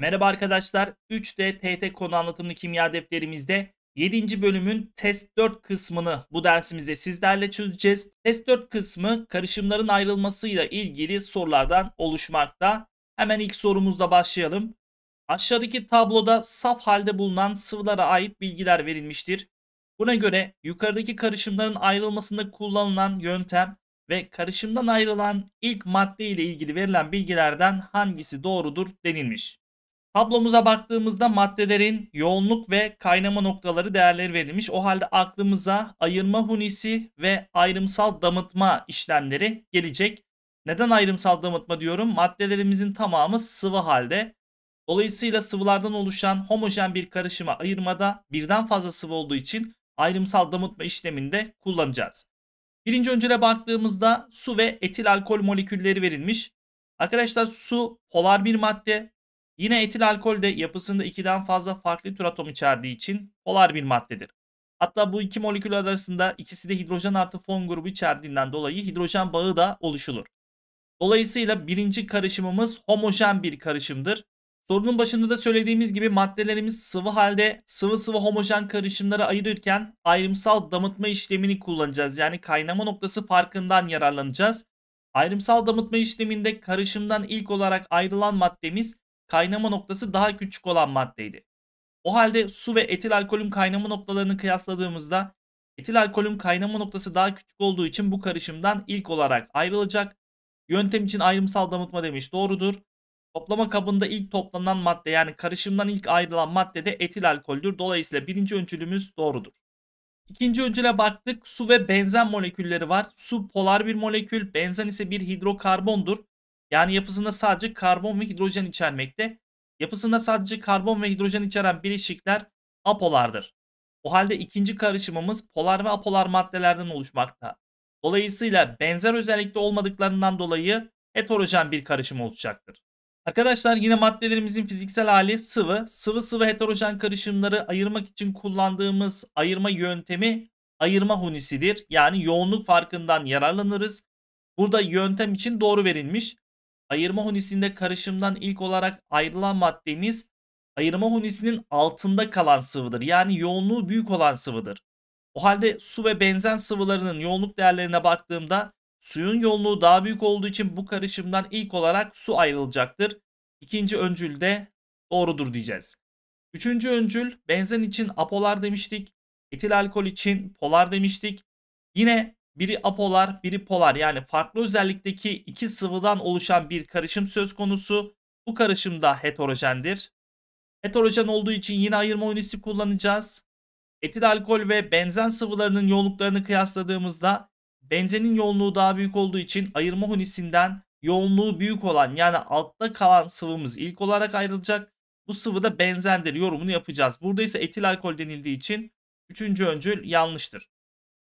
Merhaba arkadaşlar. 3D TT konu anlatımlı kimya defterimizde 7. bölümün test 4 kısmını bu dersimizde sizlerle çözeceğiz. Test 4 kısmı karışımların ayrılmasıyla ilgili sorulardan oluşmakta. Hemen ilk sorumuzla başlayalım. Aşağıdaki tabloda saf halde bulunan sıvılara ait bilgiler verilmiştir. Buna göre yukarıdaki karışımların ayrılmasında kullanılan yöntem ve karışımdan ayrılan ilk madde ile ilgili verilen bilgilerden hangisi doğrudur denilmiş. Tablomuza baktığımızda maddelerin yoğunluk ve kaynama noktaları değerleri verilmiş. O halde aklımıza ayırma hunisi ve ayrımsal damıtma işlemleri gelecek. Neden ayrımsal damıtma diyorum? Maddelerimizin tamamı sıvı halde. Dolayısıyla sıvılardan oluşan homojen bir karışıma ayırmada birden fazla sıvı olduğu için ayrımsal damıtma işleminde kullanacağız. Birinci öncele baktığımızda su ve etil alkol molekülleri verilmiş. Arkadaşlar su polar bir madde, Yine etil alkol de yapısında ikiden fazla farklı tür atom içerdiği için polar bir maddedir. Hatta bu iki molekül arasında ikisi de hidrojen artı fon grubu içerdiğinden dolayı hidrojen bağı da oluşulur. Dolayısıyla birinci karışımımız homojen bir karışımdır. Sorunun başında da söylediğimiz gibi maddelerimiz sıvı halde sıvı sıvı homojen karışımlara ayırırken ayrımsal damıtma işlemini kullanacağız. Yani kaynama noktası farkından yararlanacağız. Ayrımsal damıtma işleminde karışımdan ilk olarak ayrılan maddemiz kaynama noktası daha küçük olan maddeydi. O halde su ve etil alkolün kaynama noktalarını kıyasladığımızda etil alkolün kaynama noktası daha küçük olduğu için bu karışımdan ilk olarak ayrılacak. Yöntem için ayrımsal damıtma demiş doğrudur. Toplama kabında ilk toplanan madde yani karışımdan ilk ayrılan madde de etil alkoldür. Dolayısıyla birinci öncülümüz doğrudur. İkinci öncüle baktık. Su ve benzen molekülleri var. Su polar bir molekül, benzen ise bir hidrokarbondur. Yani yapısında sadece karbon ve hidrojen içermekte. Yapısında sadece karbon ve hidrojen içeren bileşikler apolardır. O halde ikinci karışımımız polar ve apolar maddelerden oluşmakta. Dolayısıyla benzer özellikte olmadıklarından dolayı heterojen bir karışım oluşacaktır. Arkadaşlar yine maddelerimizin fiziksel hali sıvı. Sıvı sıvı heterojen karışımları ayırmak için kullandığımız ayırma yöntemi ayırma hunisidir. Yani yoğunluk farkından yararlanırız. Burada yöntem için doğru verilmiş. Ayırma hunisinde karışımdan ilk olarak ayrılan maddemiz ayırma hunisinin altında kalan sıvıdır. Yani yoğunluğu büyük olan sıvıdır. O halde su ve benzen sıvılarının yoğunluk değerlerine baktığımda suyun yoğunluğu daha büyük olduğu için bu karışımdan ilk olarak su ayrılacaktır. İkinci öncül de doğrudur diyeceğiz. Üçüncü öncül benzen için apolar demiştik. Etil alkol için polar demiştik. Yine biri apolar, biri polar yani farklı özellikteki iki sıvıdan oluşan bir karışım söz konusu. Bu karışım da heterojendir. Heterojen olduğu için yine ayırma ünitesi kullanacağız. Etil alkol ve benzen sıvılarının yoğunluklarını kıyasladığımızda benzenin yoğunluğu daha büyük olduğu için ayırma hunisinden yoğunluğu büyük olan yani altta kalan sıvımız ilk olarak ayrılacak. Bu sıvı da benzendir yorumunu yapacağız. Burada ise etil alkol denildiği için üçüncü öncül yanlıştır.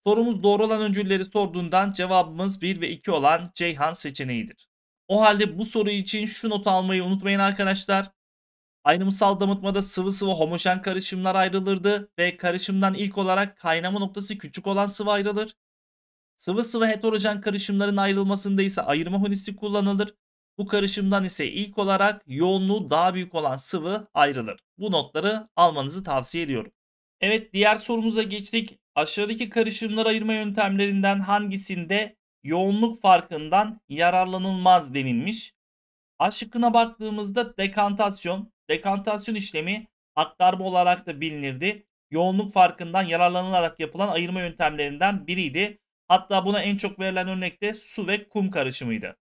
Sorumuz doğru olan öncülleri sorduğundan cevabımız 1 ve 2 olan Ceyhan seçeneğidir. O halde bu soru için şu notu almayı unutmayın arkadaşlar. Aynı Ayrımsal damıtmada sıvı sıvı homojen karışımlar ayrılırdı ve karışımdan ilk olarak kaynama noktası küçük olan sıvı ayrılır. Sıvı sıvı heterojen karışımların ayrılmasında ise ayırma hunisi kullanılır. Bu karışımdan ise ilk olarak yoğunluğu daha büyük olan sıvı ayrılır. Bu notları almanızı tavsiye ediyorum. Evet diğer sorumuza geçtik. Aşağıdaki karışımlar ayırma yöntemlerinden hangisinde yoğunluk farkından yararlanılmaz denilmiş? A şıkkına baktığımızda dekantasyon, dekantasyon işlemi aktarma olarak da bilinirdi. Yoğunluk farkından yararlanılarak yapılan ayırma yöntemlerinden biriydi. Hatta buna en çok verilen örnek de su ve kum karışımıydı.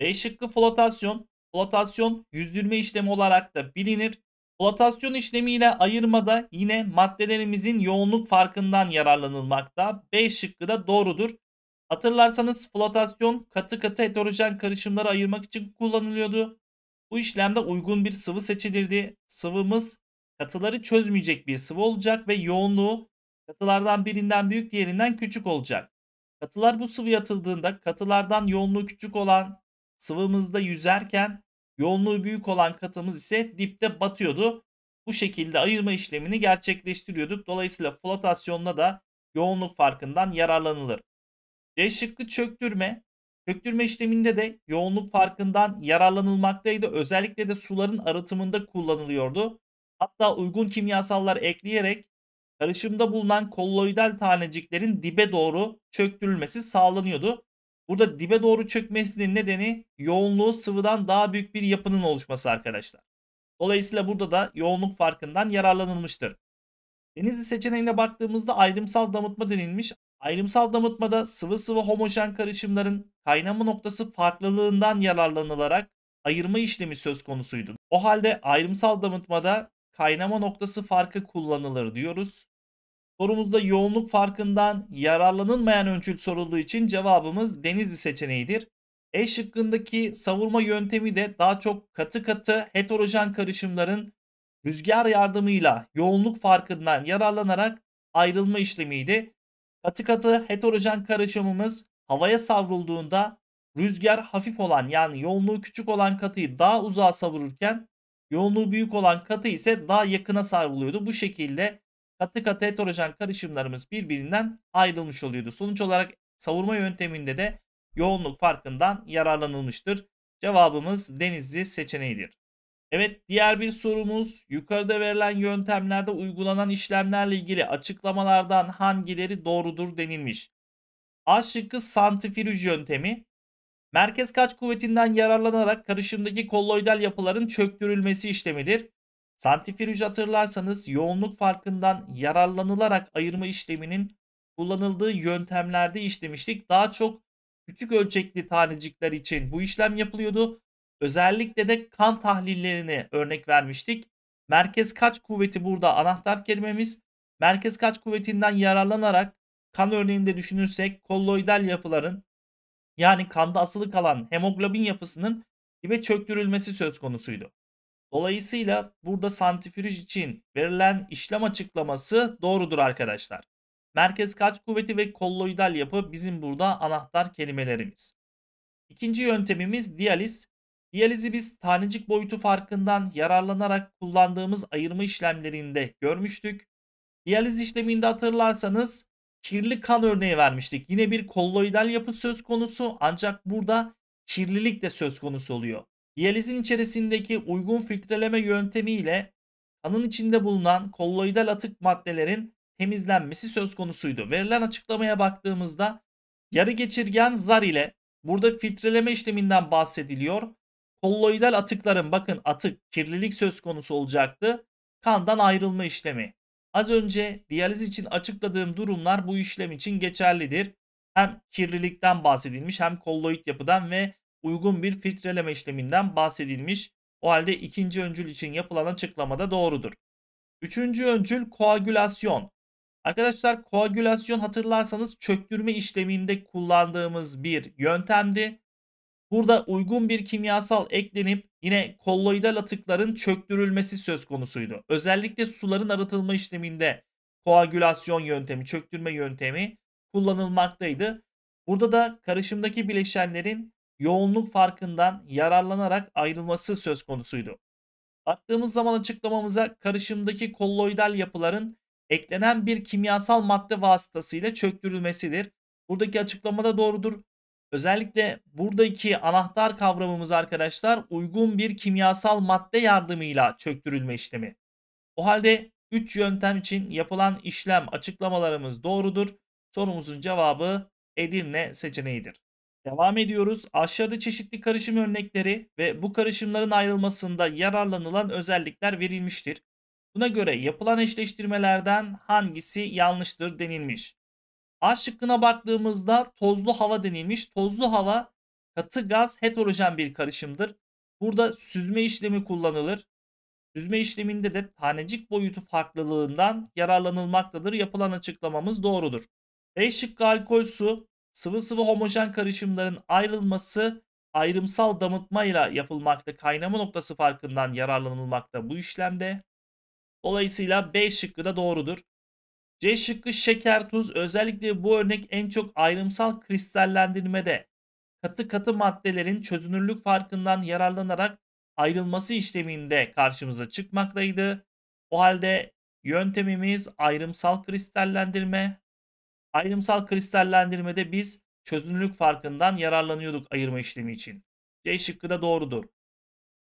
B şıkkı flotasyon. Flotasyon yüzdürme işlemi olarak da bilinir. Flotasyon işlemiyle ayırmada yine maddelerimizin yoğunluk farkından yararlanılmakta. B şıkkı da doğrudur. Hatırlarsanız flotasyon katı katı heterojen karışımları ayırmak için kullanılıyordu. Bu işlemde uygun bir sıvı seçilirdi. Sıvımız katıları çözmeyecek bir sıvı olacak ve yoğunluğu katılardan birinden büyük diğerinden küçük olacak. Katılar bu sıvı atıldığında katılardan yoğunluğu küçük olan sıvımızda yüzerken Yoğunluğu büyük olan katımız ise dipte batıyordu. Bu şekilde ayırma işlemini gerçekleştiriyorduk. Dolayısıyla flotasyonda da yoğunluk farkından yararlanılır. C şıkkı çöktürme. Çöktürme işleminde de yoğunluk farkından yararlanılmaktaydı. Özellikle de suların arıtımında kullanılıyordu. Hatta uygun kimyasallar ekleyerek karışımda bulunan kolloidal taneciklerin dibe doğru çöktürülmesi sağlanıyordu. Burada dibe doğru çökmesinin nedeni yoğunluğu sıvıdan daha büyük bir yapının oluşması arkadaşlar. Dolayısıyla burada da yoğunluk farkından yararlanılmıştır. Denizli seçeneğine baktığımızda ayrımsal damıtma denilmiş. Ayrımsal damıtmada sıvı sıvı homojen karışımların kaynama noktası farklılığından yararlanılarak ayırma işlemi söz konusuydu. O halde ayrımsal damıtmada kaynama noktası farkı kullanılır diyoruz. Sorumuzda yoğunluk farkından yararlanılmayan ölçüt sorulduğu için cevabımız Denizli seçeneğidir. E şıkkındaki savurma yöntemi de daha çok katı katı heterojen karışımların rüzgar yardımıyla yoğunluk farkından yararlanarak ayrılma işlemiydi. Katı katı heterojen karışımımız havaya savrulduğunda rüzgar hafif olan yani yoğunluğu küçük olan katıyı daha uzağa savururken yoğunluğu büyük olan katı ise daha yakına savruluyordu. Bu şekilde katı katı heterojen karışımlarımız birbirinden ayrılmış oluyordu. Sonuç olarak savurma yönteminde de yoğunluk farkından yararlanılmıştır. Cevabımız Denizli seçeneğidir. Evet diğer bir sorumuz yukarıda verilen yöntemlerde uygulanan işlemlerle ilgili açıklamalardan hangileri doğrudur denilmiş. A şıkkı santrifüj yöntemi. Merkez kaç kuvvetinden yararlanarak karışımdaki kolloidal yapıların çöktürülmesi işlemidir. Santifürücü hatırlarsanız yoğunluk farkından yararlanılarak ayırma işleminin kullanıldığı yöntemlerde işlemiştik. Daha çok küçük ölçekli tanecikler için bu işlem yapılıyordu. Özellikle de kan tahlillerini örnek vermiştik. Merkez kaç kuvveti burada anahtar kelimemiz. Merkez kaç kuvvetinden yararlanarak kan örneğinde düşünürsek kolloidal yapıların yani kanda asılı kalan hemoglobin yapısının dibe çöktürülmesi söz konusuydu. Dolayısıyla burada santifriz için verilen işlem açıklaması doğrudur arkadaşlar. Merkez kaç kuvveti ve kolloidal yapı bizim burada anahtar kelimelerimiz. İkinci yöntemimiz diyaliz. Diyalizi biz tanecik boyutu farkından yararlanarak kullandığımız ayırma işlemlerinde görmüştük. Diyaliz işleminde hatırlarsanız kirli kan örneği vermiştik. Yine bir kolloidal yapı söz konusu ancak burada kirlilik de söz konusu oluyor. Diyalizin içerisindeki uygun filtreleme yöntemiyle kanın içinde bulunan kolloidal atık maddelerin temizlenmesi söz konusuydu. Verilen açıklamaya baktığımızda yarı geçirgen zar ile burada filtreleme işleminden bahsediliyor. Kolloidal atıkların bakın atık kirlilik söz konusu olacaktı. Kandan ayrılma işlemi. Az önce diyaliz için açıkladığım durumlar bu işlem için geçerlidir. Hem kirlilikten bahsedilmiş hem kolloid yapıdan ve uygun bir filtreleme işleminden bahsedilmiş. O halde ikinci öncül için yapılan açıklamada doğrudur. Üçüncü öncül koagülasyon. Arkadaşlar koagülasyon hatırlarsanız çöktürme işleminde kullandığımız bir yöntemdi. Burada uygun bir kimyasal eklenip yine kolloidal atıkların çöktürülmesi söz konusuydu. Özellikle suların arıtılma işleminde koagülasyon yöntemi, çöktürme yöntemi kullanılmaktaydı. Burada da karışımdaki bileşenlerin yoğunluk farkından yararlanarak ayrılması söz konusuydu. Baktığımız zaman açıklamamıza karışımdaki kolloidal yapıların eklenen bir kimyasal madde vasıtasıyla çöktürülmesidir. Buradaki açıklamada doğrudur. Özellikle buradaki anahtar kavramımız arkadaşlar uygun bir kimyasal madde yardımıyla çöktürülme işlemi. O halde 3 yöntem için yapılan işlem açıklamalarımız doğrudur. Sorumuzun cevabı Edirne seçeneğidir. Devam ediyoruz. Aşağıda çeşitli karışım örnekleri ve bu karışımların ayrılmasında yararlanılan özellikler verilmiştir. Buna göre yapılan eşleştirmelerden hangisi yanlıştır denilmiş. A şıkkına baktığımızda tozlu hava denilmiş. Tozlu hava katı gaz heterojen bir karışımdır. Burada süzme işlemi kullanılır. Süzme işleminde de tanecik boyutu farklılığından yararlanılmaktadır. Yapılan açıklamamız doğrudur. B e şıkkı alkol su sıvı sıvı homojen karışımların ayrılması ayrımsal damıtma ile yapılmakta. Kaynama noktası farkından yararlanılmakta bu işlemde. Dolayısıyla B şıkkı da doğrudur. C şıkkı şeker tuz özellikle bu örnek en çok ayrımsal kristallendirmede katı katı maddelerin çözünürlük farkından yararlanarak ayrılması işleminde karşımıza çıkmaktaydı. O halde yöntemimiz ayrımsal kristallendirme Ayrımsal kristallendirmede biz çözünürlük farkından yararlanıyorduk ayırma işlemi için. C şıkkı da doğrudur.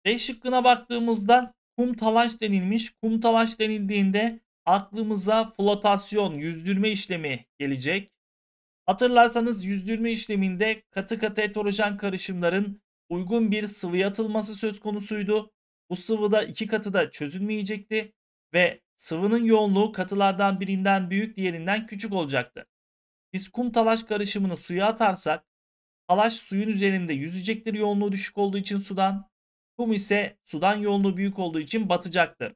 D şıkkına baktığımızda kum talaş denilmiş. Kum talaş denildiğinde aklımıza flotasyon, yüzdürme işlemi gelecek. Hatırlarsanız yüzdürme işleminde katı katı heterojen karışımların uygun bir sıvıya atılması söz konusuydu. Bu sıvıda iki katı da çözülmeyecekti ve Sıvının yoğunluğu katılardan birinden büyük diğerinden küçük olacaktı. Biz kum talaş karışımını suya atarsak talaş suyun üzerinde yüzecektir yoğunluğu düşük olduğu için sudan. Kum ise sudan yoğunluğu büyük olduğu için batacaktır.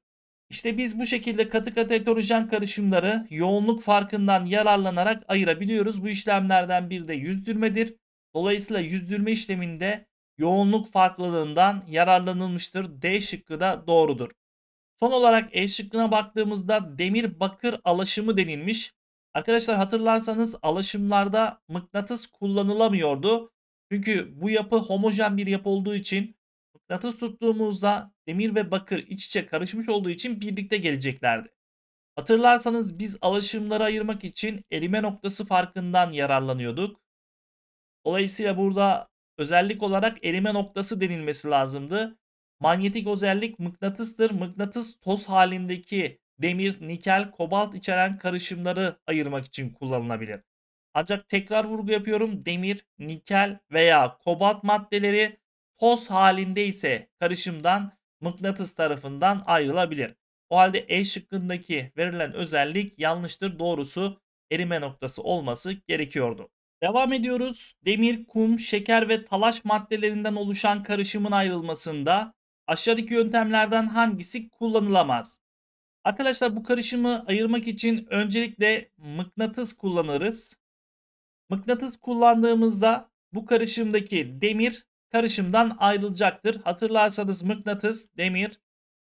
İşte biz bu şekilde katı katı heterojen karışımları yoğunluk farkından yararlanarak ayırabiliyoruz. Bu işlemlerden bir de yüzdürmedir. Dolayısıyla yüzdürme işleminde yoğunluk farklılığından yararlanılmıştır. D şıkkı da doğrudur. Son olarak E şıkkına baktığımızda demir bakır alaşımı denilmiş. Arkadaşlar hatırlarsanız alaşımlarda mıknatıs kullanılamıyordu. Çünkü bu yapı homojen bir yapı olduğu için mıknatıs tuttuğumuzda demir ve bakır iç içe karışmış olduğu için birlikte geleceklerdi. Hatırlarsanız biz alaşımları ayırmak için erime noktası farkından yararlanıyorduk. Dolayısıyla burada özellik olarak erime noktası denilmesi lazımdı. Manyetik özellik mıknatıstır. Mıknatıs toz halindeki demir, nikel, kobalt içeren karışımları ayırmak için kullanılabilir. Ancak tekrar vurgu yapıyorum. Demir, nikel veya kobalt maddeleri toz halinde ise karışımdan mıknatıs tarafından ayrılabilir. O halde E şıkkındaki verilen özellik yanlıştır. Doğrusu erime noktası olması gerekiyordu. Devam ediyoruz. Demir, kum, şeker ve talaş maddelerinden oluşan karışımın ayrılmasında Aşağıdaki yöntemlerden hangisi kullanılamaz? Arkadaşlar bu karışımı ayırmak için öncelikle mıknatıs kullanırız. Mıknatıs kullandığımızda bu karışımdaki demir karışımdan ayrılacaktır. Hatırlarsanız mıknatıs, demir,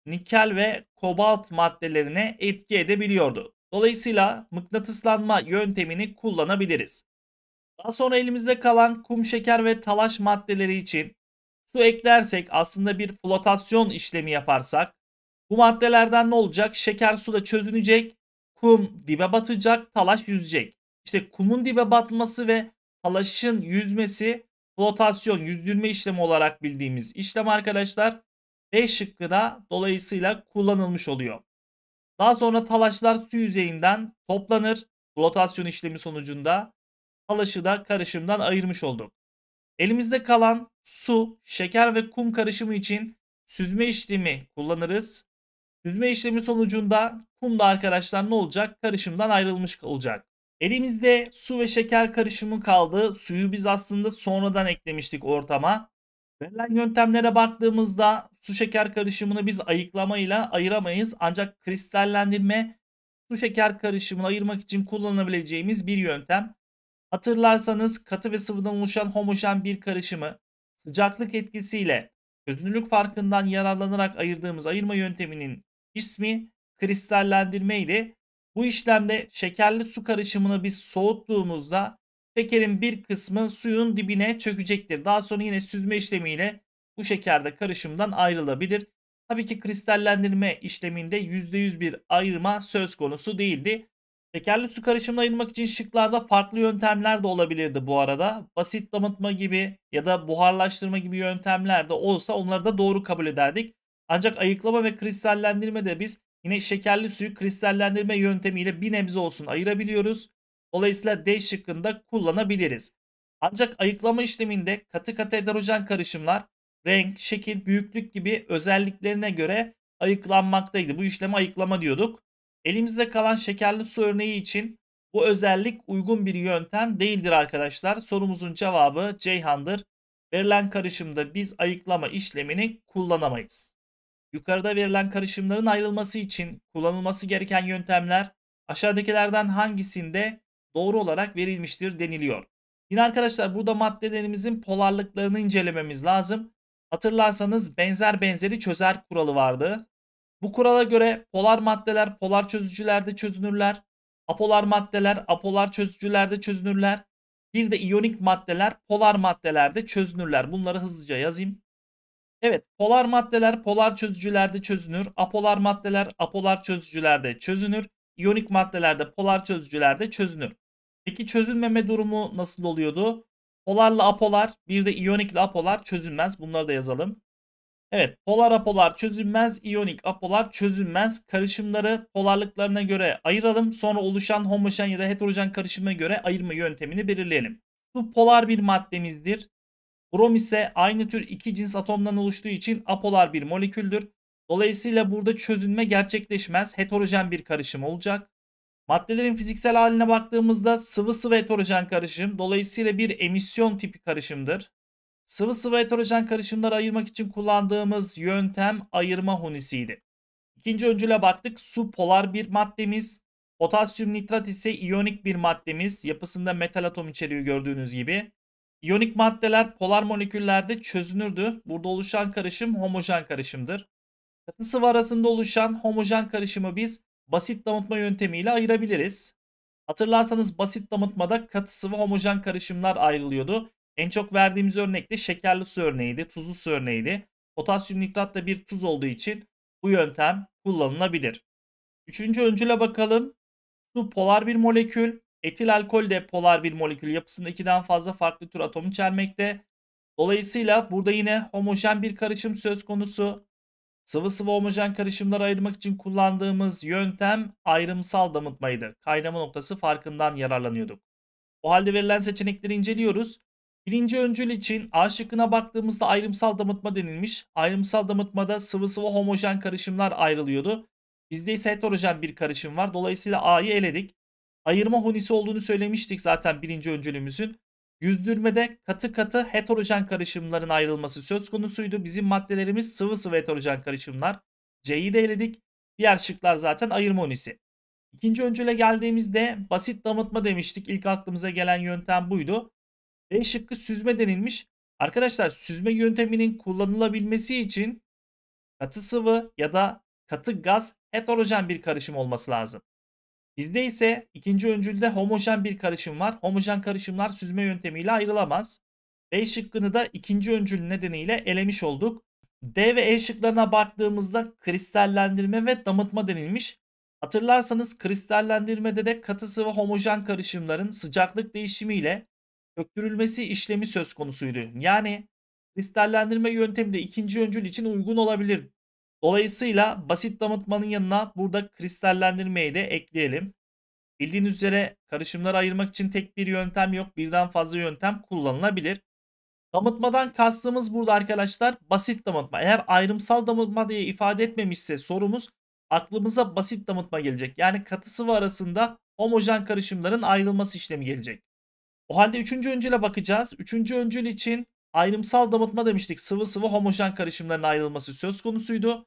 nikel ve kobalt maddelerine etki edebiliyordu. Dolayısıyla mıknatıslanma yöntemini kullanabiliriz. Daha sonra elimizde kalan kum şeker ve talaş maddeleri için su eklersek aslında bir flotasyon işlemi yaparsak bu maddelerden ne olacak? Şeker suda çözünecek, kum dibe batacak, talaş yüzecek. İşte kumun dibe batması ve talaşın yüzmesi flotasyon, yüzdürme işlemi olarak bildiğimiz işlem arkadaşlar. B şıkkı da dolayısıyla kullanılmış oluyor. Daha sonra talaşlar su yüzeyinden toplanır. Flotasyon işlemi sonucunda talaşı da karışımdan ayırmış olduk. Elimizde kalan su, şeker ve kum karışımı için süzme işlemi kullanırız. Süzme işlemi sonucunda kum da arkadaşlar ne olacak? Karışımdan ayrılmış olacak. Elimizde su ve şeker karışımı kaldı. Suyu biz aslında sonradan eklemiştik ortama. Verilen yöntemlere baktığımızda su şeker karışımını biz ayıklamayla ayıramayız. Ancak kristallendirme su şeker karışımını ayırmak için kullanabileceğimiz bir yöntem. Hatırlarsanız katı ve sıvıdan oluşan homojen bir karışımı sıcaklık etkisiyle çözünürlük farkından yararlanarak ayırdığımız ayırma yönteminin ismi kristallendirmeydi. Bu işlemde şekerli su karışımını biz soğuttuğumuzda şekerin bir kısmı suyun dibine çökecektir. Daha sonra yine süzme işlemiyle bu şekerde karışımdan ayrılabilir. Tabii ki kristallendirme işleminde %100 bir ayırma söz konusu değildi. Şekerli su karışımını ayırmak için şıklarda farklı yöntemler de olabilirdi bu arada. Basit damıtma gibi ya da buharlaştırma gibi yöntemler de olsa onları da doğru kabul ederdik. Ancak ayıklama ve kristallendirme de biz yine şekerli suyu kristallendirme yöntemiyle bir nebze olsun ayırabiliyoruz. Dolayısıyla D şıkkında kullanabiliriz. Ancak ayıklama işleminde katı katı heterojen karışımlar renk, şekil, büyüklük gibi özelliklerine göre ayıklanmaktaydı. Bu işleme ayıklama diyorduk. Elimizde kalan şekerli su örneği için bu özellik uygun bir yöntem değildir arkadaşlar. Sorumuzun cevabı Ceyhan'dır. Verilen karışımda biz ayıklama işlemini kullanamayız. Yukarıda verilen karışımların ayrılması için kullanılması gereken yöntemler aşağıdakilerden hangisinde doğru olarak verilmiştir deniliyor. Yine arkadaşlar burada maddelerimizin polarlıklarını incelememiz lazım. Hatırlarsanız benzer benzeri çözer kuralı vardı. Bu kurala göre polar maddeler polar çözücülerde çözünürler. Apolar maddeler apolar çözücülerde çözünürler. Bir de iyonik maddeler polar maddelerde çözünürler. Bunları hızlıca yazayım. Evet polar maddeler polar çözücülerde çözünür. Apolar maddeler apolar çözücülerde çözünür. İyonik maddelerde polar çözücülerde çözünür. Peki çözünmeme durumu nasıl oluyordu? Polarla apolar bir de iyonikle apolar çözünmez. Bunları da yazalım. Evet polar apolar çözünmez, iyonik apolar çözünmez karışımları polarlıklarına göre ayıralım. Sonra oluşan homojen ya da heterojen karışıma göre ayırma yöntemini belirleyelim. Su polar bir maddemizdir. Brom ise aynı tür iki cins atomdan oluştuğu için apolar bir moleküldür. Dolayısıyla burada çözünme gerçekleşmez. Heterojen bir karışım olacak. Maddelerin fiziksel haline baktığımızda sıvı sıvı heterojen karışım dolayısıyla bir emisyon tipi karışımdır. Sıvı sıvı heterojen karışımları ayırmak için kullandığımız yöntem ayırma hunisiydi. İkinci öncüle baktık. Su polar bir maddemiz. Potasyum nitrat ise iyonik bir maddemiz. Yapısında metal atom içeriği gördüğünüz gibi. İyonik maddeler polar moleküllerde çözünürdü. Burada oluşan karışım homojen karışımdır. Katı sıvı arasında oluşan homojen karışımı biz basit damıtma yöntemiyle ayırabiliriz. Hatırlarsanız basit damıtmada katı sıvı homojen karışımlar ayrılıyordu. En çok verdiğimiz örnek de şekerli su örneğiydi, tuzlu su örneğiydi. Potasyum nitrat da bir tuz olduğu için bu yöntem kullanılabilir. Üçüncü öncüle bakalım. Su polar bir molekül. Etil alkol de polar bir molekül yapısında ikiden fazla farklı tür atom içermekte. Dolayısıyla burada yine homojen bir karışım söz konusu. Sıvı sıvı homojen karışımları ayırmak için kullandığımız yöntem ayrımsal damıtmaydı. Kaynama noktası farkından yararlanıyorduk. O halde verilen seçenekleri inceliyoruz. Birinci öncül için A şıkkına baktığımızda ayrımsal damıtma denilmiş. Ayrımsal damıtmada sıvı sıvı homojen karışımlar ayrılıyordu. Bizde ise heterojen bir karışım var. Dolayısıyla A'yı eledik. Ayırma hunisi olduğunu söylemiştik zaten birinci öncülümüzün. Yüzdürmede katı katı heterojen karışımların ayrılması söz konusuydu. Bizim maddelerimiz sıvı sıvı heterojen karışımlar. C'yi de eledik. Diğer şıklar zaten ayırma hunisi. İkinci öncüle geldiğimizde basit damıtma demiştik. İlk aklımıza gelen yöntem buydu. E şıkkı süzme denilmiş. Arkadaşlar süzme yönteminin kullanılabilmesi için katı sıvı ya da katı gaz heterojen bir karışım olması lazım. Bizde ise ikinci öncülde homojen bir karışım var. Homojen karışımlar süzme yöntemiyle ayrılamaz. B e şıkkını da ikinci öncül nedeniyle elemiş olduk. D ve E şıklarına baktığımızda kristallendirme ve damıtma denilmiş. Hatırlarsanız kristallendirmede de katı sıvı homojen karışımların sıcaklık değişimiyle köktürülmesi işlemi söz konusuydu. Yani kristallendirme yöntemi de ikinci öncül için uygun olabilir. Dolayısıyla basit damıtmanın yanına burada kristallendirmeyi de ekleyelim. Bildiğiniz üzere karışımları ayırmak için tek bir yöntem yok. Birden fazla yöntem kullanılabilir. Damıtmadan kastımız burada arkadaşlar basit damıtma. Eğer ayrımsal damıtma diye ifade etmemişse sorumuz aklımıza basit damıtma gelecek. Yani katı sıvı arasında homojen karışımların ayrılması işlemi gelecek. O halde üçüncü öncüle bakacağız. Üçüncü öncül için ayrımsal damıtma demiştik. Sıvı sıvı homojen karışımların ayrılması söz konusuydu.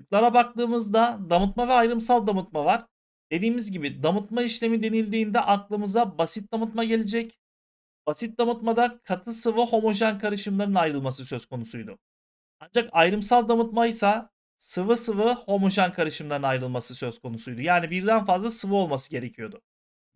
Şıklara baktığımızda damıtma ve ayrımsal damıtma var. Dediğimiz gibi damıtma işlemi denildiğinde aklımıza basit damıtma gelecek. Basit damıtmada katı sıvı homojen karışımların ayrılması söz konusuydu. Ancak ayrımsal damıtma ise sıvı sıvı homojen karışımların ayrılması söz konusuydu. Yani birden fazla sıvı olması gerekiyordu.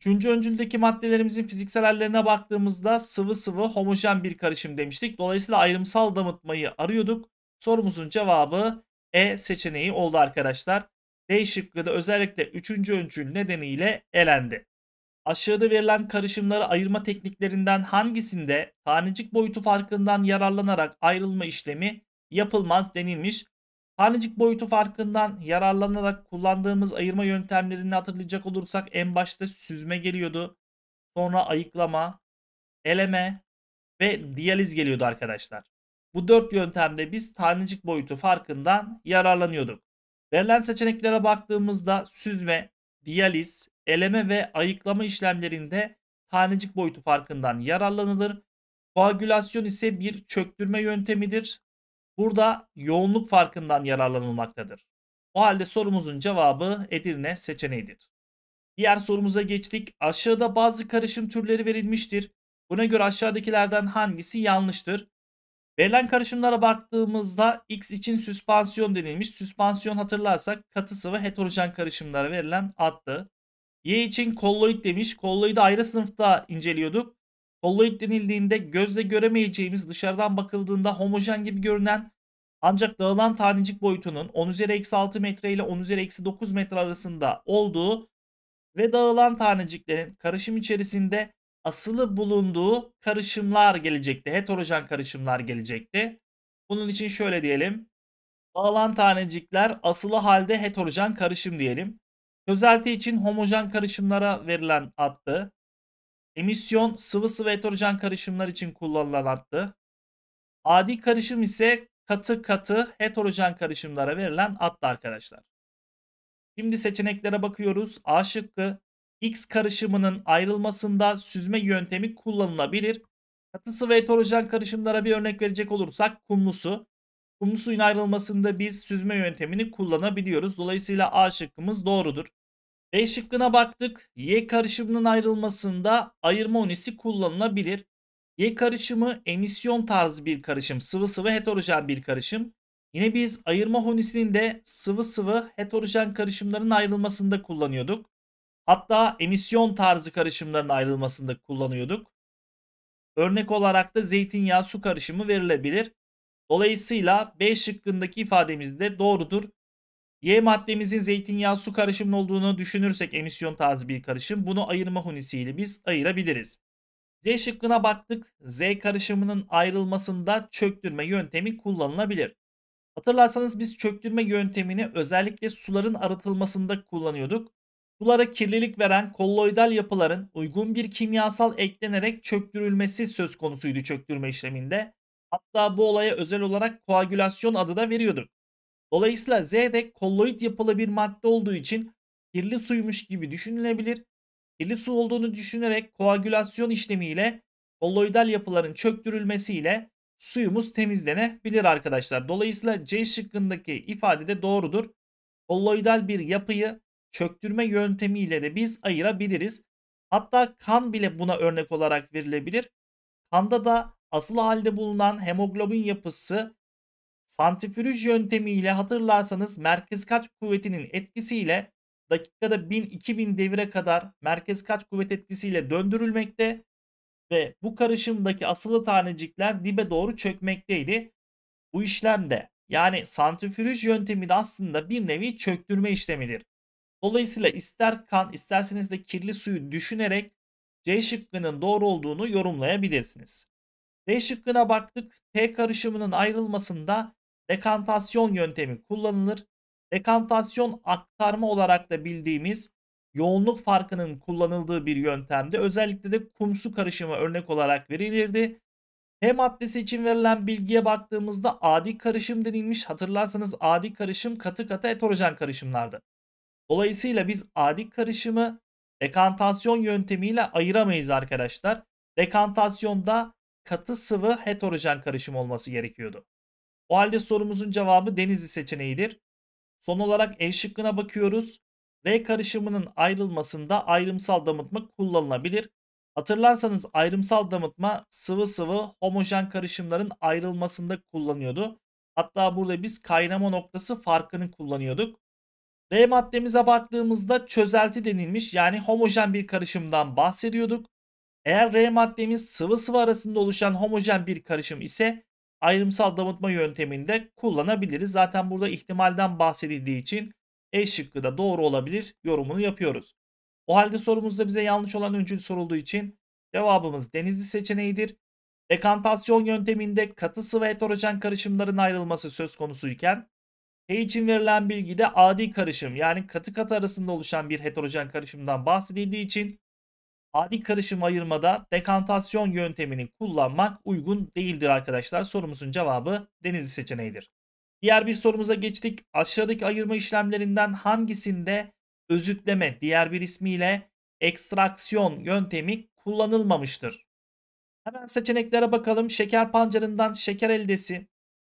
Üçüncü öncüldeki maddelerimizin fiziksel hallerine baktığımızda sıvı sıvı homojen bir karışım demiştik. Dolayısıyla ayrımsal damıtmayı arıyorduk. Sorumuzun cevabı E seçeneği oldu arkadaşlar. D şıkkı da özellikle üçüncü öncül nedeniyle elendi. Aşağıda verilen karışımları ayırma tekniklerinden hangisinde tanecik boyutu farkından yararlanarak ayrılma işlemi yapılmaz denilmiş. Tanecik boyutu farkından yararlanarak kullandığımız ayırma yöntemlerini hatırlayacak olursak en başta süzme geliyordu. Sonra ayıklama, eleme ve diyaliz geliyordu arkadaşlar. Bu dört yöntemde biz tanecik boyutu farkından yararlanıyorduk. Verilen seçeneklere baktığımızda süzme, diyaliz, eleme ve ayıklama işlemlerinde tanecik boyutu farkından yararlanılır. Koagülasyon ise bir çöktürme yöntemidir. Burada yoğunluk farkından yararlanılmaktadır. O halde sorumuzun cevabı Edirne seçeneğidir. Diğer sorumuza geçtik. Aşağıda bazı karışım türleri verilmiştir. Buna göre aşağıdakilerden hangisi yanlıştır? Verilen karışımlara baktığımızda X için süspansiyon denilmiş. Süspansiyon hatırlarsak katı sıvı heterojen karışımlara verilen addı. Y için kolloid demiş. Kolloidu ayrı sınıfta inceliyorduk. Kolloid denildiğinde gözle göremeyeceğimiz dışarıdan bakıldığında homojen gibi görünen ancak dağılan tanecik boyutunun 10 üzeri eksi 6 metre ile 10 üzeri eksi 9 metre arasında olduğu ve dağılan taneciklerin karışım içerisinde asılı bulunduğu karışımlar gelecekti. Heterojen karışımlar gelecekti. Bunun için şöyle diyelim. Dağılan tanecikler asılı halde heterojen karışım diyelim. Çözelti için homojen karışımlara verilen addı. Emisyon sıvı sıvı heterojen karışımlar için kullanılan addı. Adi karışım ise katı katı heterojen karışımlara verilen adlı arkadaşlar. Şimdi seçeneklere bakıyoruz. A şıkkı X karışımının ayrılmasında süzme yöntemi kullanılabilir. Katı sıvı heterojen karışımlara bir örnek verecek olursak kumlu su. Kumlu suyun ayrılmasında biz süzme yöntemini kullanabiliyoruz. Dolayısıyla A şıkkımız doğrudur. E şıkkına baktık. Y karışımının ayrılmasında ayırma unisi kullanılabilir. Y karışımı emisyon tarzı bir karışım. Sıvı sıvı heterojen bir karışım. Yine biz ayırma unisinin de sıvı sıvı heterojen karışımların ayrılmasında kullanıyorduk. Hatta emisyon tarzı karışımların ayrılmasında kullanıyorduk. Örnek olarak da zeytinyağı su karışımı verilebilir. Dolayısıyla B şıkkındaki ifademiz de doğrudur. Y maddemizin zeytinyağı su karışımlı olduğunu düşünürsek emisyon tarzı bir karışım bunu ayırma hunisiyle biz ayırabiliriz. C şıkkına baktık. Z karışımının ayrılmasında çöktürme yöntemi kullanılabilir. Hatırlarsanız biz çöktürme yöntemini özellikle suların arıtılmasında kullanıyorduk. Sulara kirlilik veren kolloidal yapıların uygun bir kimyasal eklenerek çöktürülmesi söz konusuydu çöktürme işleminde. Hatta bu olaya özel olarak koagülasyon adı da veriyorduk. Dolayısıyla Z de kolloid yapılı bir madde olduğu için kirli suymuş gibi düşünülebilir. Kirli su olduğunu düşünerek koagülasyon işlemiyle kolloidal yapıların çöktürülmesiyle suyumuz temizlenebilir arkadaşlar. Dolayısıyla C şıkkındaki ifade de doğrudur. Kolloidal bir yapıyı çöktürme yöntemiyle de biz ayırabiliriz. Hatta kan bile buna örnek olarak verilebilir. Kanda da asıl halde bulunan hemoglobin yapısı Santrifüj yöntemiyle hatırlarsanız merkez kaç kuvvetinin etkisiyle dakikada 1000-2000 devire kadar merkez kaç kuvvet etkisiyle döndürülmekte ve bu karışımdaki asılı tanecikler dibe doğru çökmekteydi. Bu işlemde yani santrifüj yöntemi de aslında bir nevi çöktürme işlemidir. Dolayısıyla ister kan isterseniz de kirli suyu düşünerek C şıkkının doğru olduğunu yorumlayabilirsiniz. D şıkkına baktık. T karışımının ayrılmasında dekantasyon yöntemi kullanılır. Dekantasyon aktarma olarak da bildiğimiz yoğunluk farkının kullanıldığı bir yöntemde özellikle de kumsu karışımı örnek olarak verilirdi. T maddesi için verilen bilgiye baktığımızda adi karışım denilmiş. Hatırlarsanız adi karışım katı katı heterojen karışımlardı. Dolayısıyla biz adi karışımı dekantasyon yöntemiyle ayıramayız arkadaşlar. Dekantasyonda katı sıvı heterojen karışım olması gerekiyordu. O halde sorumuzun cevabı Denizli seçeneğidir. Son olarak E şıkkına bakıyoruz. R karışımının ayrılmasında ayrımsal damıtma kullanılabilir. Hatırlarsanız ayrımsal damıtma sıvı sıvı homojen karışımların ayrılmasında kullanıyordu. Hatta burada biz kaynama noktası farkını kullanıyorduk. R maddemize baktığımızda çözelti denilmiş yani homojen bir karışımdan bahsediyorduk. Eğer R maddemiz sıvı sıvı arasında oluşan homojen bir karışım ise ayrımsal damıtma yönteminde kullanabiliriz. Zaten burada ihtimalden bahsedildiği için E şıkkı da doğru olabilir yorumunu yapıyoruz. O halde sorumuzda bize yanlış olan öncül sorulduğu için cevabımız denizli seçeneğidir. Dekantasyon yönteminde katı sıvı heterojen karışımların ayrılması söz konusuyken H için verilen bilgide adi karışım yani katı katı arasında oluşan bir heterojen karışımdan bahsedildiği için adi karışım ayırmada dekantasyon yöntemini kullanmak uygun değildir arkadaşlar. Sorumuzun cevabı denizli seçeneğidir. Diğer bir sorumuza geçtik. Aşağıdaki ayırma işlemlerinden hangisinde özütleme diğer bir ismiyle ekstraksiyon yöntemi kullanılmamıştır? Hemen seçeneklere bakalım. Şeker pancarından şeker eldesi.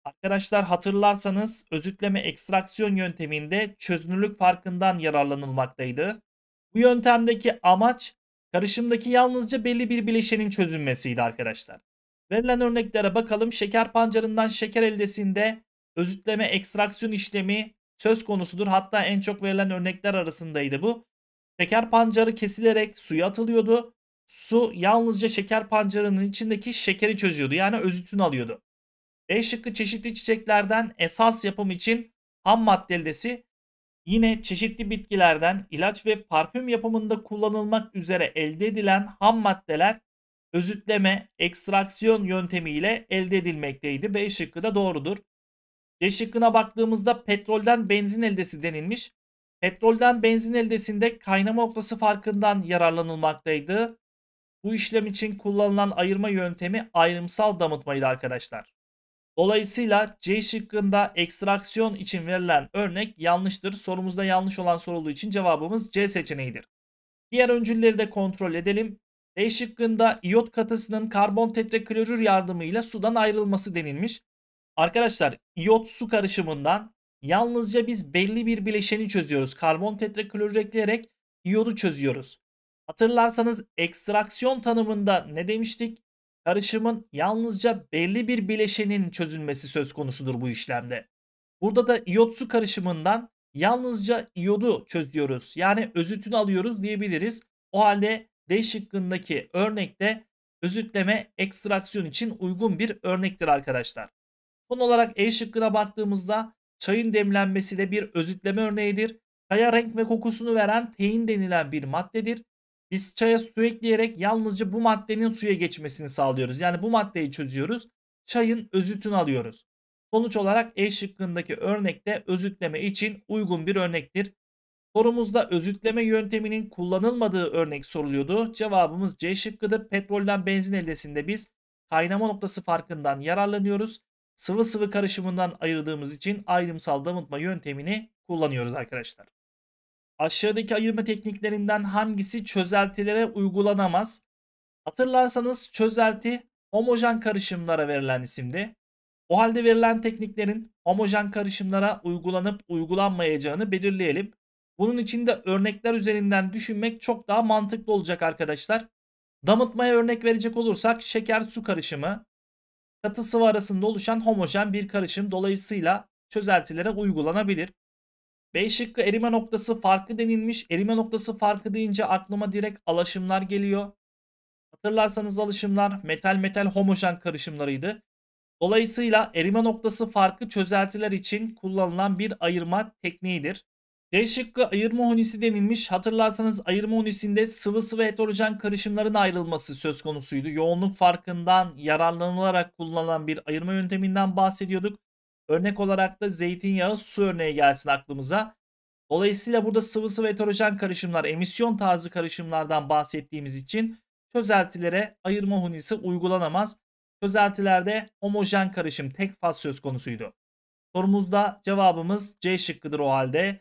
Arkadaşlar hatırlarsanız özütleme ekstraksiyon yönteminde çözünürlük farkından yararlanılmaktaydı. Bu yöntemdeki amaç Karışımdaki yalnızca belli bir bileşenin çözülmesiydi arkadaşlar. Verilen örneklere bakalım. Şeker pancarından şeker eldesinde özütleme ekstraksiyon işlemi söz konusudur. Hatta en çok verilen örnekler arasındaydı bu. Şeker pancarı kesilerek suya atılıyordu. Su yalnızca şeker pancarının içindeki şekeri çözüyordu. Yani özütünü alıyordu. B şıkkı çeşitli çiçeklerden esas yapım için ham madde eldesi Yine çeşitli bitkilerden ilaç ve parfüm yapımında kullanılmak üzere elde edilen ham maddeler özütleme, ekstraksiyon yöntemiyle elde edilmekteydi. B şıkkı da doğrudur. C şıkkına baktığımızda petrolden benzin eldesi denilmiş. Petrolden benzin eldesinde kaynama noktası farkından yararlanılmaktaydı. Bu işlem için kullanılan ayırma yöntemi ayrımsal damıtmaydı arkadaşlar. Dolayısıyla C şıkkında ekstraksiyon için verilen örnek yanlıştır. Sorumuzda yanlış olan sorulduğu için cevabımız C seçeneğidir. Diğer öncülleri de kontrol edelim. D şıkkında iyot katısının karbon tetraklorür yardımıyla sudan ayrılması denilmiş. Arkadaşlar iyot su karışımından yalnızca biz belli bir bileşeni çözüyoruz. Karbon tetraklorür ekleyerek iyodu çözüyoruz. Hatırlarsanız ekstraksiyon tanımında ne demiştik? karışımın yalnızca belli bir bileşenin çözülmesi söz konusudur bu işlemde. Burada da iyot su karışımından yalnızca iyodu çözüyoruz. Yani özütünü alıyoruz diyebiliriz. O halde D şıkkındaki örnekte özütleme ekstraksiyon için uygun bir örnektir arkadaşlar. Son olarak E şıkkına baktığımızda çayın demlenmesi de bir özütleme örneğidir. Kaya renk ve kokusunu veren tein denilen bir maddedir. Biz çaya su ekleyerek yalnızca bu maddenin suya geçmesini sağlıyoruz. Yani bu maddeyi çözüyoruz. Çayın özütünü alıyoruz. Sonuç olarak E şıkkındaki örnekte özütleme için uygun bir örnektir. Sorumuzda özütleme yönteminin kullanılmadığı örnek soruluyordu. Cevabımız C şıkkıdır. Petrolden benzin eldesinde biz kaynama noktası farkından yararlanıyoruz. Sıvı sıvı karışımından ayırdığımız için ayrımsal damıtma yöntemini kullanıyoruz arkadaşlar. Aşağıdaki ayırma tekniklerinden hangisi çözeltilere uygulanamaz? Hatırlarsanız çözelti homojen karışımlara verilen isimdi. O halde verilen tekniklerin homojen karışımlara uygulanıp uygulanmayacağını belirleyelim. Bunun için de örnekler üzerinden düşünmek çok daha mantıklı olacak arkadaşlar. Damıtmaya örnek verecek olursak şeker su karışımı katı sıvı arasında oluşan homojen bir karışım dolayısıyla çözeltilere uygulanabilir. B şıkkı erime noktası farkı denilmiş. Erime noktası farkı deyince aklıma direkt alaşımlar geliyor. Hatırlarsanız alışımlar metal metal homojen karışımlarıydı. Dolayısıyla erime noktası farkı çözeltiler için kullanılan bir ayırma tekniğidir. D şıkkı ayırma honisi denilmiş. Hatırlarsanız ayırma honisinde sıvı sıvı heterojen karışımların ayrılması söz konusuydu. Yoğunluk farkından yararlanılarak kullanılan bir ayırma yönteminden bahsediyorduk. Örnek olarak da zeytinyağı su örneği gelsin aklımıza. Dolayısıyla burada sıvısı ve heterojen karışımlar emisyon tarzı karışımlardan bahsettiğimiz için çözeltilere ayırma hunisi uygulanamaz. Çözeltilerde homojen karışım tek faz söz konusuydu. Sorumuzda cevabımız C şıkkıdır o halde.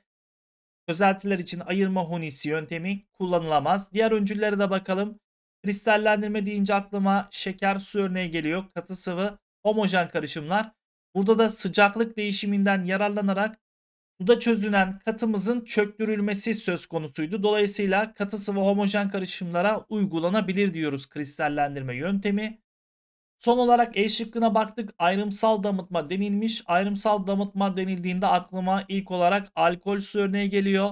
Çözeltiler için ayırma hunisi yöntemi kullanılamaz. Diğer öncüllere de bakalım. Kristallendirme deyince aklıma şeker su örneği geliyor. Katı sıvı homojen karışımlar Burada da sıcaklık değişiminden yararlanarak suda çözünen katımızın çöktürülmesi söz konusuydu. Dolayısıyla katı sıvı homojen karışımlara uygulanabilir diyoruz kristallendirme yöntemi. Son olarak E şıkkına baktık. Ayrımsal damıtma denilmiş. Ayrımsal damıtma denildiğinde aklıma ilk olarak alkol su örneği geliyor.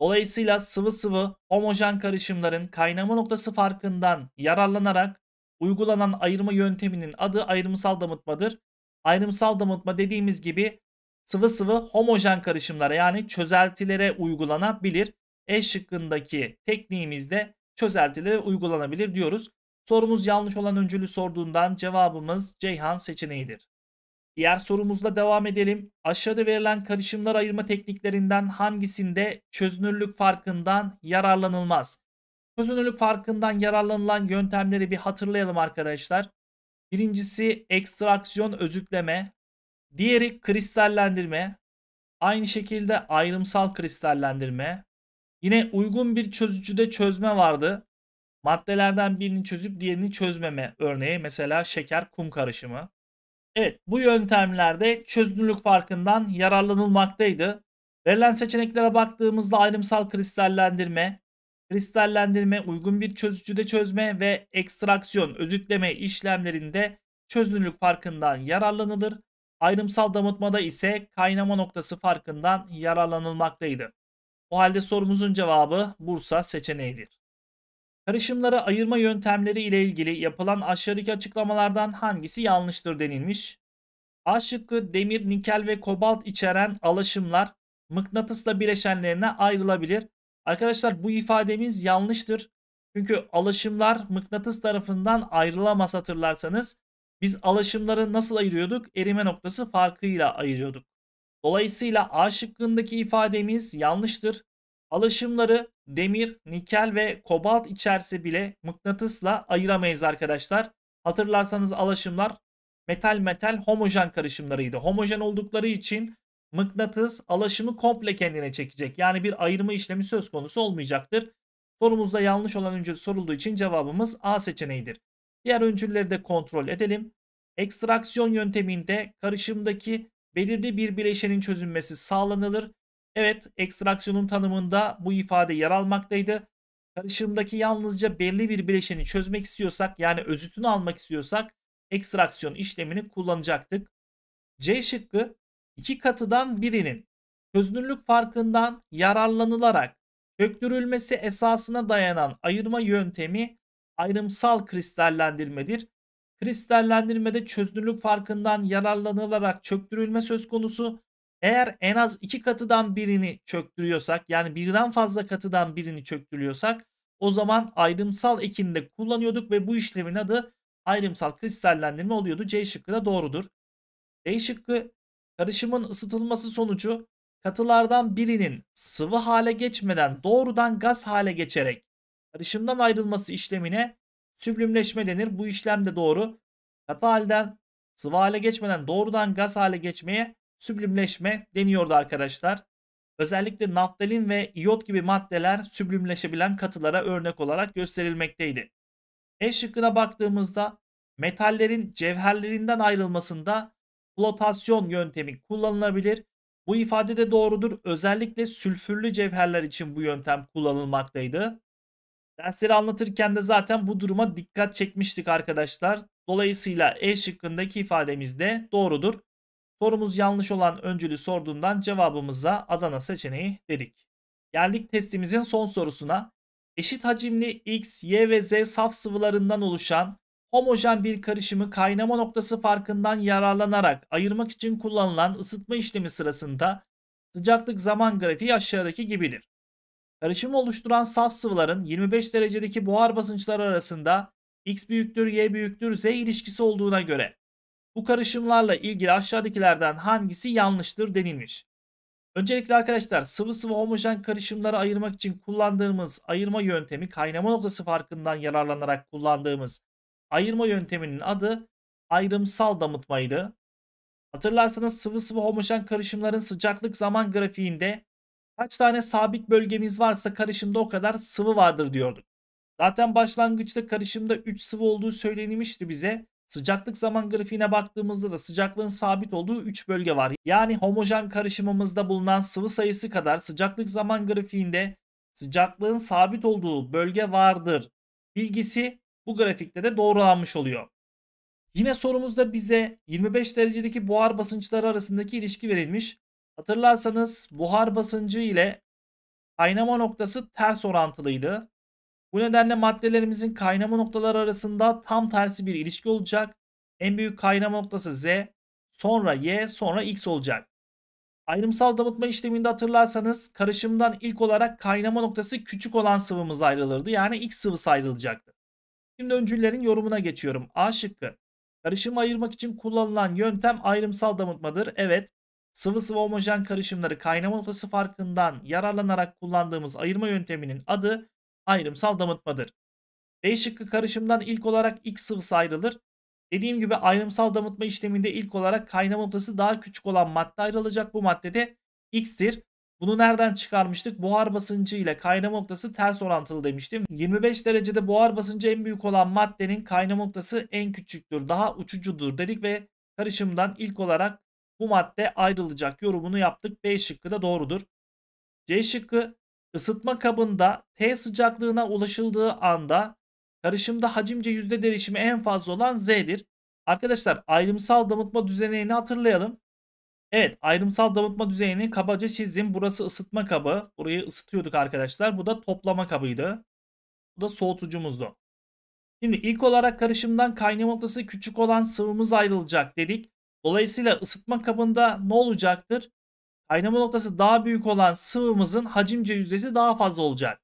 Dolayısıyla sıvı sıvı homojen karışımların kaynama noktası farkından yararlanarak uygulanan ayırma yönteminin adı ayrımsal damıtmadır. Ayrımsal damıtma dediğimiz gibi sıvı sıvı homojen karışımlara yani çözeltilere uygulanabilir. E şıkkındaki tekniğimizde çözeltilere uygulanabilir diyoruz. Sorumuz yanlış olan öncülü sorduğundan cevabımız Ceyhan seçeneğidir. Diğer sorumuzla devam edelim. Aşağıda verilen karışımlar ayırma tekniklerinden hangisinde çözünürlük farkından yararlanılmaz? Çözünürlük farkından yararlanılan yöntemleri bir hatırlayalım arkadaşlar. Birincisi ekstraksiyon özütleme. Diğeri kristallendirme. Aynı şekilde ayrımsal kristallendirme. Yine uygun bir çözücüde çözme vardı. Maddelerden birini çözüp diğerini çözmeme örneği mesela şeker kum karışımı. Evet bu yöntemlerde çözünürlük farkından yararlanılmaktaydı. Verilen seçeneklere baktığımızda ayrımsal kristallendirme kristallendirme, uygun bir çözücüde çözme ve ekstraksiyon, özütleme işlemlerinde çözünürlük farkından yararlanılır. Ayrımsal damıtmada ise kaynama noktası farkından yararlanılmaktaydı. O halde sorumuzun cevabı Bursa seçeneğidir. Karışımları ayırma yöntemleri ile ilgili yapılan aşağıdaki açıklamalardan hangisi yanlıştır denilmiş. A şıkkı demir, nikel ve kobalt içeren alaşımlar mıknatısla bileşenlerine ayrılabilir Arkadaşlar bu ifademiz yanlıştır. Çünkü alaşımlar mıknatıs tarafından ayrılamaz hatırlarsanız biz alaşımları nasıl ayırıyorduk? Erime noktası farkıyla ayırıyorduk. Dolayısıyla A şıkkındaki ifademiz yanlıştır. Alaşımları demir, nikel ve kobalt içerse bile mıknatısla ayıramayız arkadaşlar. Hatırlarsanız alaşımlar metal metal homojen karışımlarıydı. Homojen oldukları için mıknatıs alaşımı komple kendine çekecek. Yani bir ayırma işlemi söz konusu olmayacaktır. Sorumuzda yanlış olan öncül sorulduğu için cevabımız A seçeneğidir. Diğer öncülleri de kontrol edelim. Ekstraksiyon yönteminde karışımdaki belirli bir bileşenin çözünmesi sağlanılır. Evet ekstraksiyonun tanımında bu ifade yer almaktaydı. Karışımdaki yalnızca belli bir bileşeni çözmek istiyorsak yani özütünü almak istiyorsak ekstraksiyon işlemini kullanacaktık. C şıkkı iki katıdan birinin çözünürlük farkından yararlanılarak köktürülmesi esasına dayanan ayırma yöntemi ayrımsal kristallendirmedir. Kristallendirmede çözünürlük farkından yararlanılarak çöktürülme söz konusu. Eğer en az iki katıdan birini çöktürüyorsak yani birden fazla katıdan birini çöktürüyorsak o zaman ayrımsal ekinde kullanıyorduk ve bu işlemin adı ayrımsal kristallendirme oluyordu. C şıkkı da doğrudur. D şıkkı Karışımın ısıtılması sonucu katılardan birinin sıvı hale geçmeden doğrudan gaz hale geçerek karışımdan ayrılması işlemine süblimleşme denir. Bu işlem de doğru. Katı halden sıvı hale geçmeden doğrudan gaz hale geçmeye süblimleşme deniyordu arkadaşlar. Özellikle naftalin ve iot gibi maddeler süblimleşebilen katılara örnek olarak gösterilmekteydi. E şıkkına baktığımızda metallerin cevherlerinden ayrılmasında flotasyon yöntemi kullanılabilir. Bu ifade de doğrudur. Özellikle sülfürlü cevherler için bu yöntem kullanılmaktaydı. Dersleri anlatırken de zaten bu duruma dikkat çekmiştik arkadaşlar. Dolayısıyla E şıkkındaki ifademiz de doğrudur. Sorumuz yanlış olan öncülü sorduğundan cevabımıza Adana seçeneği dedik. Geldik testimizin son sorusuna. Eşit hacimli X, Y ve Z saf sıvılarından oluşan homojen bir karışımı kaynama noktası farkından yararlanarak ayırmak için kullanılan ısıtma işlemi sırasında sıcaklık zaman grafiği aşağıdaki gibidir. Karışımı oluşturan saf sıvıların 25 derecedeki buhar basınçları arasında x büyüktür y büyüktür z ilişkisi olduğuna göre bu karışımlarla ilgili aşağıdakilerden hangisi yanlıştır denilmiş. Öncelikle arkadaşlar sıvı sıvı homojen karışımları ayırmak için kullandığımız ayırma yöntemi kaynama noktası farkından yararlanarak kullandığımız Ayırma yönteminin adı ayrımsal damıtmaydı. Hatırlarsanız sıvı sıvı homojen karışımların sıcaklık zaman grafiğinde kaç tane sabit bölgemiz varsa karışımda o kadar sıvı vardır diyorduk. Zaten başlangıçta karışımda 3 sıvı olduğu söylenmişti bize. Sıcaklık zaman grafiğine baktığımızda da sıcaklığın sabit olduğu 3 bölge var. Yani homojen karışımımızda bulunan sıvı sayısı kadar sıcaklık zaman grafiğinde sıcaklığın sabit olduğu bölge vardır. Bilgisi bu grafikte de doğrulanmış oluyor. Yine sorumuzda bize 25 derecedeki buhar basınçları arasındaki ilişki verilmiş. Hatırlarsanız buhar basıncı ile kaynama noktası ters orantılıydı. Bu nedenle maddelerimizin kaynama noktaları arasında tam tersi bir ilişki olacak. En büyük kaynama noktası Z, sonra Y, sonra X olacak. Ayrımsal damıtma işleminde hatırlarsanız karışımdan ilk olarak kaynama noktası küçük olan sıvımız ayrılırdı. Yani X sıvısı ayrılacaktı. Şimdi öncüllerin yorumuna geçiyorum. A şıkkı. Karışımı ayırmak için kullanılan yöntem ayrımsal damıtmadır. Evet. Sıvı sıvı homojen karışımları kaynama noktası farkından yararlanarak kullandığımız ayırma yönteminin adı ayrımsal damıtmadır. B şıkkı karışımdan ilk olarak X sıvısı ayrılır. Dediğim gibi ayrımsal damıtma işleminde ilk olarak kaynama noktası daha küçük olan madde ayrılacak. Bu maddede X'tir. Bunu nereden çıkarmıştık? Buhar basıncı ile kaynama noktası ters orantılı demiştim. 25 derecede buhar basıncı en büyük olan maddenin kaynama noktası en küçüktür. Daha uçucudur dedik ve karışımdan ilk olarak bu madde ayrılacak yorumunu yaptık. B şıkkı da doğrudur. C şıkkı ısıtma kabında T sıcaklığına ulaşıldığı anda karışımda hacimce yüzde değişimi en fazla olan Z'dir. Arkadaşlar ayrımsal damıtma düzenini hatırlayalım. Evet ayrımsal damıtma düzeyini kabaca çizdim. Burası ısıtma kabı. Burayı ısıtıyorduk arkadaşlar. Bu da toplama kabıydı. Bu da soğutucumuzdu. Şimdi ilk olarak karışımdan kaynama noktası küçük olan sıvımız ayrılacak dedik. Dolayısıyla ısıtma kabında ne olacaktır? Kaynama noktası daha büyük olan sıvımızın hacimce yüzdesi daha fazla olacak.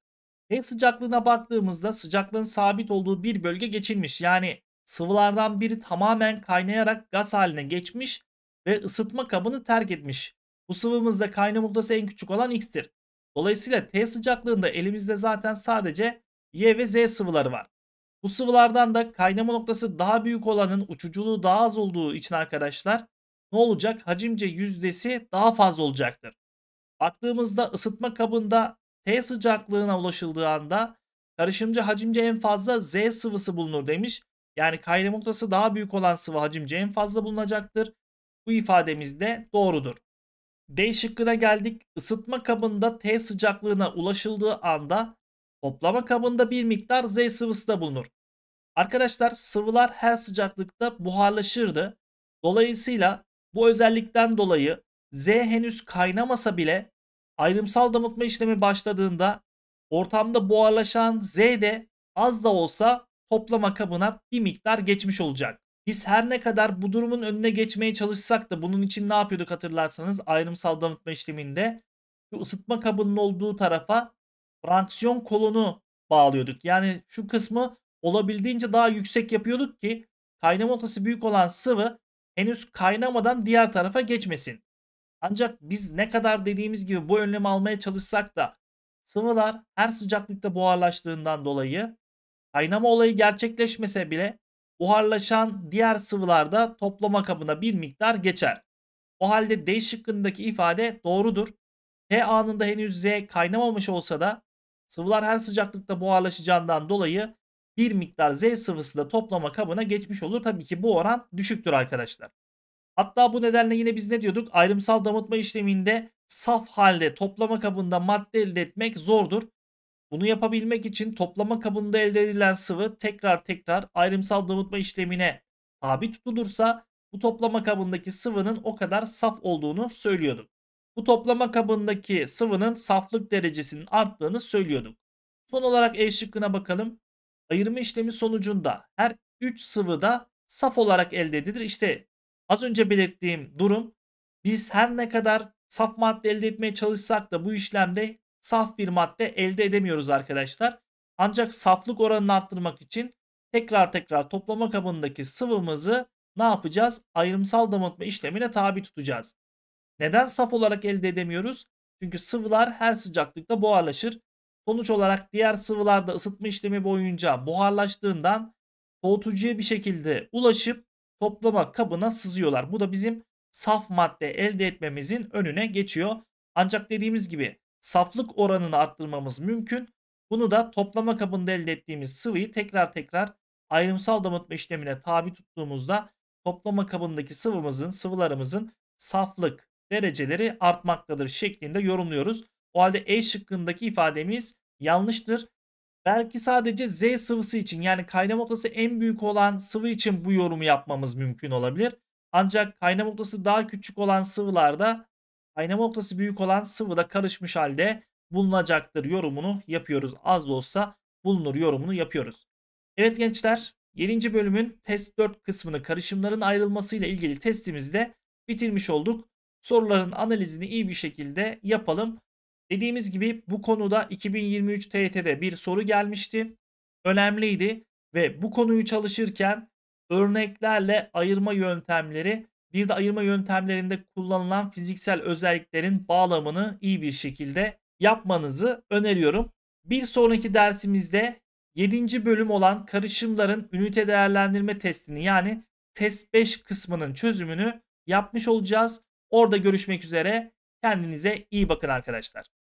T sıcaklığına baktığımızda sıcaklığın sabit olduğu bir bölge geçilmiş. Yani sıvılardan biri tamamen kaynayarak gaz haline geçmiş ve ısıtma kabını terk etmiş. Bu sıvımızda kaynama noktası en küçük olan x'tir. Dolayısıyla T sıcaklığında elimizde zaten sadece Y ve Z sıvıları var. Bu sıvılardan da kaynama noktası daha büyük olanın uçuculuğu daha az olduğu için arkadaşlar ne olacak? Hacimce yüzdesi daha fazla olacaktır. Baktığımızda ısıtma kabında T sıcaklığına ulaşıldığı anda karışımcı hacimce en fazla Z sıvısı bulunur demiş. Yani kaynama noktası daha büyük olan sıvı hacimce en fazla bulunacaktır. Bu ifademiz de doğrudur. D şıkkına geldik. Isıtma kabında T sıcaklığına ulaşıldığı anda toplama kabında bir miktar Z sıvısı da bulunur. Arkadaşlar sıvılar her sıcaklıkta buharlaşırdı. Dolayısıyla bu özellikten dolayı Z henüz kaynamasa bile ayrımsal damıtma işlemi başladığında ortamda buharlaşan Z de az da olsa toplama kabına bir miktar geçmiş olacak. Biz her ne kadar bu durumun önüne geçmeye çalışsak da bunun için ne yapıyorduk hatırlarsanız ayrımsal damıtma işleminde şu ısıtma kabının olduğu tarafa fraksiyon kolonu bağlıyorduk. Yani şu kısmı olabildiğince daha yüksek yapıyorduk ki kaynama noktası büyük olan sıvı henüz kaynamadan diğer tarafa geçmesin. Ancak biz ne kadar dediğimiz gibi bu önlemi almaya çalışsak da sıvılar her sıcaklıkta buharlaştığından dolayı kaynama olayı gerçekleşmese bile buharlaşan diğer sıvılarda toplama kabına bir miktar geçer. O halde D şıkkındaki ifade doğrudur. T anında henüz Z kaynamamış olsa da sıvılar her sıcaklıkta buharlaşacağından dolayı bir miktar Z sıvısı da toplama kabına geçmiş olur. Tabii ki bu oran düşüktür arkadaşlar. Hatta bu nedenle yine biz ne diyorduk? Ayrımsal damıtma işleminde saf halde toplama kabında madde elde etmek zordur. Bunu yapabilmek için toplama kabında elde edilen sıvı tekrar tekrar ayrımsal damıtma işlemine tabi tutulursa bu toplama kabındaki sıvının o kadar saf olduğunu söylüyorduk. Bu toplama kabındaki sıvının saflık derecesinin arttığını söylüyorduk. Son olarak E şıkkına bakalım. Ayırma işlemi sonucunda her 3 sıvı da saf olarak elde edilir. İşte az önce belirttiğim durum biz her ne kadar saf madde elde etmeye çalışsak da bu işlemde saf bir madde elde edemiyoruz arkadaşlar. Ancak saflık oranını arttırmak için tekrar tekrar toplama kabındaki sıvımızı ne yapacağız? Ayrımsal damıtma işlemine tabi tutacağız. Neden saf olarak elde edemiyoruz? Çünkü sıvılar her sıcaklıkta buharlaşır. Sonuç olarak diğer sıvılarda ısıtma işlemi boyunca buharlaştığından soğutucuya bir şekilde ulaşıp toplama kabına sızıyorlar. Bu da bizim saf madde elde etmemizin önüne geçiyor. Ancak dediğimiz gibi saflık oranını arttırmamız mümkün. Bunu da toplama kabında elde ettiğimiz sıvıyı tekrar tekrar ayrımsal damıtma işlemine tabi tuttuğumuzda toplama kabındaki sıvımızın, sıvılarımızın saflık dereceleri artmaktadır şeklinde yorumluyoruz. O halde E şıkkındaki ifademiz yanlıştır. Belki sadece Z sıvısı için yani kaynama noktası en büyük olan sıvı için bu yorumu yapmamız mümkün olabilir. Ancak kaynama noktası daha küçük olan sıvılarda kaynama noktası büyük olan sıvıda karışmış halde bulunacaktır yorumunu yapıyoruz. Az da olsa bulunur yorumunu yapıyoruz. Evet gençler 7. bölümün test 4 kısmını karışımların ayrılmasıyla ilgili testimizde bitirmiş olduk. Soruların analizini iyi bir şekilde yapalım. Dediğimiz gibi bu konuda 2023 TYT'de bir soru gelmişti. Önemliydi ve bu konuyu çalışırken örneklerle ayırma yöntemleri bir de ayırma yöntemlerinde kullanılan fiziksel özelliklerin bağlamını iyi bir şekilde yapmanızı öneriyorum. Bir sonraki dersimizde 7. bölüm olan karışımların ünite değerlendirme testini yani test 5 kısmının çözümünü yapmış olacağız. Orada görüşmek üzere. Kendinize iyi bakın arkadaşlar.